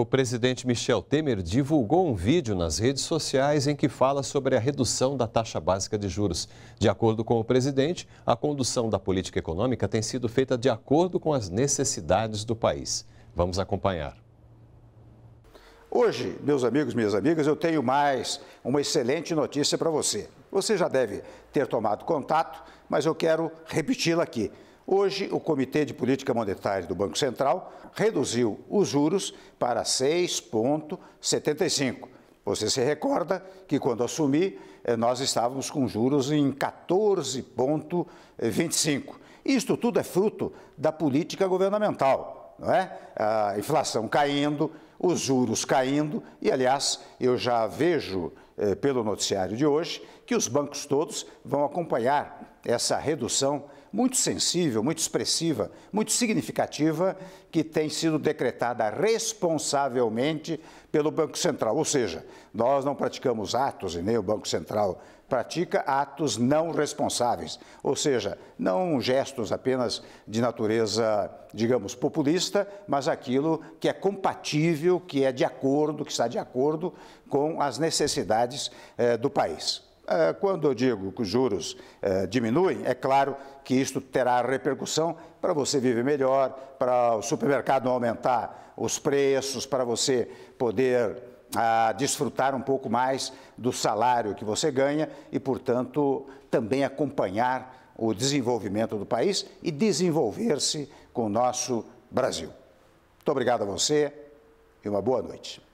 O presidente Michel Temer divulgou um vídeo nas redes sociais em que fala sobre a redução da taxa básica de juros. De acordo com o presidente, a condução da política econômica tem sido feita de acordo com as necessidades do país. Vamos acompanhar. Hoje, meus amigos, minhas amigas, eu tenho mais uma excelente notícia para você. Você já deve ter tomado contato, mas eu quero repeti-la aqui. Hoje, o Comitê de Política Monetária do Banco Central reduziu os juros para 6,75. Você se recorda que quando assumi, eh, nós estávamos com juros em 14,25. Isto tudo é fruto da política governamental, não é? A inflação caindo, os juros caindo, e aliás, eu já vejo eh, pelo noticiário de hoje que os bancos todos vão acompanhar essa redução muito sensível, muito expressiva, muito significativa, que tem sido decretada responsavelmente pelo Banco Central. Ou seja, nós não praticamos atos, e nem o Banco Central pratica atos não responsáveis, ou seja, não gestos apenas de natureza, digamos, populista, mas aquilo que é compatível, que é de acordo, que está de acordo com as necessidades eh, do país. Ah, quando eu digo que os juros eh, diminuem, é claro que isto terá repercussão para você viver melhor, para o supermercado aumentar os preços, para você poder ah, desfrutar um pouco mais do salário que você ganha e, portanto, também acompanhar o desenvolvimento do país e desenvolver-se com o nosso Brasil. Muito obrigado a você e uma boa noite.